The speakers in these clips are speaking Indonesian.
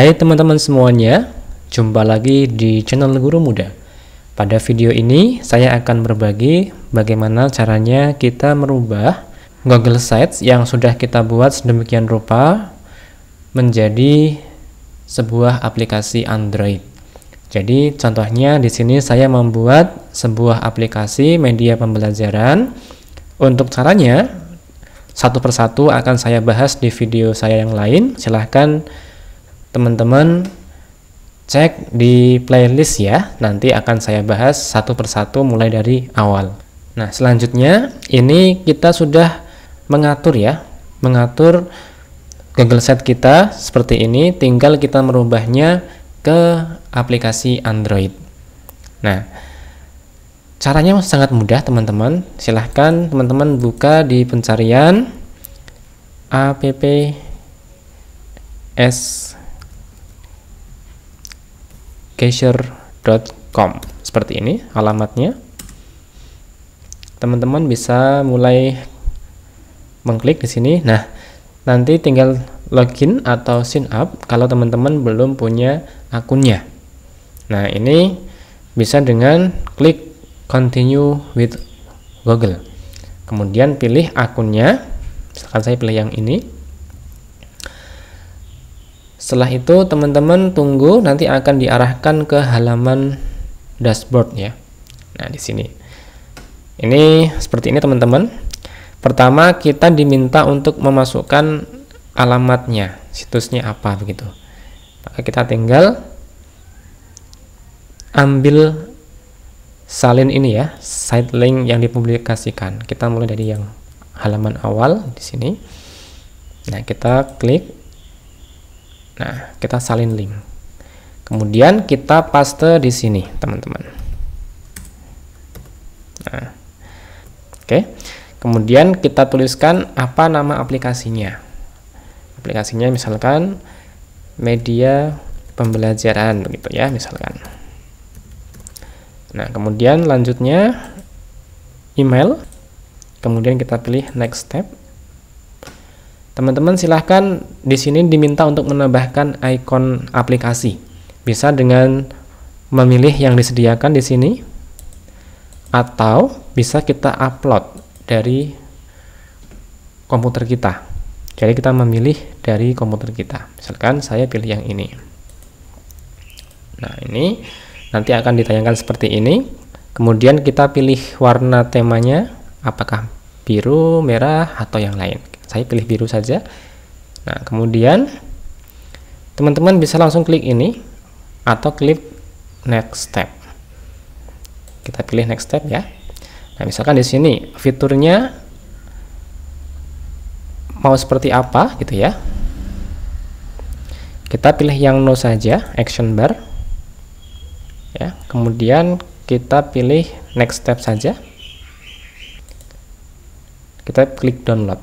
Hai teman-teman semuanya, jumpa lagi di channel Guru Muda. Pada video ini, saya akan berbagi bagaimana caranya kita merubah Google Sites yang sudah kita buat sedemikian rupa menjadi sebuah aplikasi Android. Jadi, contohnya di sini saya membuat sebuah aplikasi media pembelajaran. Untuk caranya, satu persatu akan saya bahas di video saya yang lain. Silahkan teman-teman cek di playlist ya. Nanti akan saya bahas satu persatu mulai dari awal. Nah, selanjutnya ini kita sudah mengatur ya, mengatur Google Set kita seperti ini, tinggal kita merubahnya ke aplikasi Android. Nah, caranya sangat mudah teman-teman. Silahkan teman-teman buka di pencarian app s cashier.com seperti ini alamatnya teman-teman bisa mulai mengklik di sini nah nanti tinggal login atau sign up kalau teman-teman belum punya akunnya nah ini bisa dengan klik continue with Google kemudian pilih akunnya misalkan saya pilih yang ini setelah itu teman-teman tunggu nanti akan diarahkan ke halaman dashboard ya. Nah, di sini. Ini seperti ini teman-teman. Pertama kita diminta untuk memasukkan alamatnya, situsnya apa begitu. Maka kita tinggal ambil salin ini ya, site link yang dipublikasikan. Kita mulai dari yang halaman awal di sini. Nah, kita klik Nah, kita salin link. Kemudian kita paste di sini, teman-teman. Nah. Oke. Kemudian kita tuliskan apa nama aplikasinya. Aplikasinya misalkan media pembelajaran begitu ya, misalkan. Nah, kemudian lanjutnya email. Kemudian kita pilih next step. Teman-teman silahkan di sini diminta untuk menambahkan ikon aplikasi. Bisa dengan memilih yang disediakan di sini atau bisa kita upload dari komputer kita. Jadi kita memilih dari komputer kita. Misalkan saya pilih yang ini. Nah, ini nanti akan ditayangkan seperti ini. Kemudian kita pilih warna temanya apakah biru, merah atau yang lain saya pilih biru saja nah kemudian teman-teman bisa langsung klik ini atau klik next step kita pilih next step ya nah misalkan di sini fiturnya mau seperti apa gitu ya kita pilih yang no saja action bar ya kemudian kita pilih next step saja kita klik download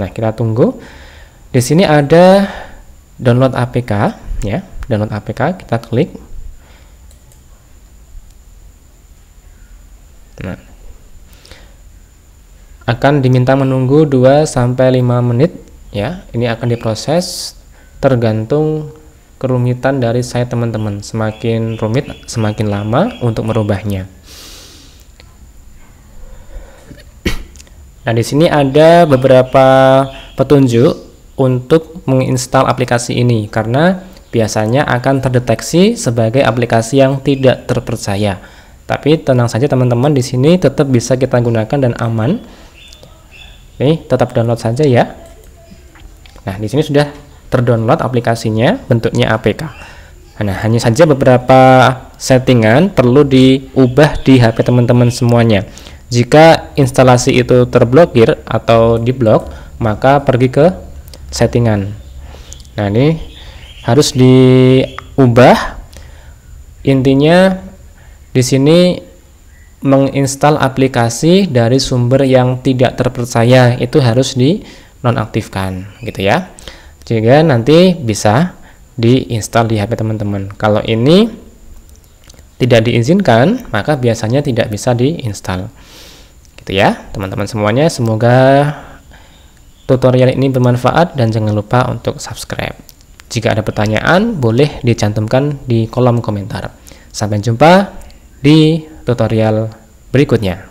Nah, kita tunggu. Di sini ada download APK ya, download APK kita klik. Nah. Akan diminta menunggu 2 sampai 5 menit ya. Ini akan diproses tergantung kerumitan dari saya teman-teman. Semakin rumit, semakin lama untuk merubahnya. Nah, di sini ada beberapa petunjuk untuk menginstal aplikasi ini karena biasanya akan terdeteksi sebagai aplikasi yang tidak terpercaya. Tapi tenang saja teman-teman di sini tetap bisa kita gunakan dan aman. Nih, tetap download saja ya. Nah, di sini sudah terdownload aplikasinya, bentuknya APK. Nah, hanya saja beberapa settingan perlu diubah di HP teman-teman semuanya. Jika instalasi itu terblokir atau diblok, maka pergi ke settingan. Nah, ini harus diubah. Intinya di sini menginstal aplikasi dari sumber yang tidak terpercaya itu harus dinonaktifkan, gitu ya. Jika nanti bisa diinstal di HP teman-teman. Kalau ini tidak diizinkan, maka biasanya tidak bisa diinstal. Gitu ya, teman-teman semuanya. Semoga tutorial ini bermanfaat dan jangan lupa untuk subscribe. Jika ada pertanyaan, boleh dicantumkan di kolom komentar. Sampai jumpa di tutorial berikutnya.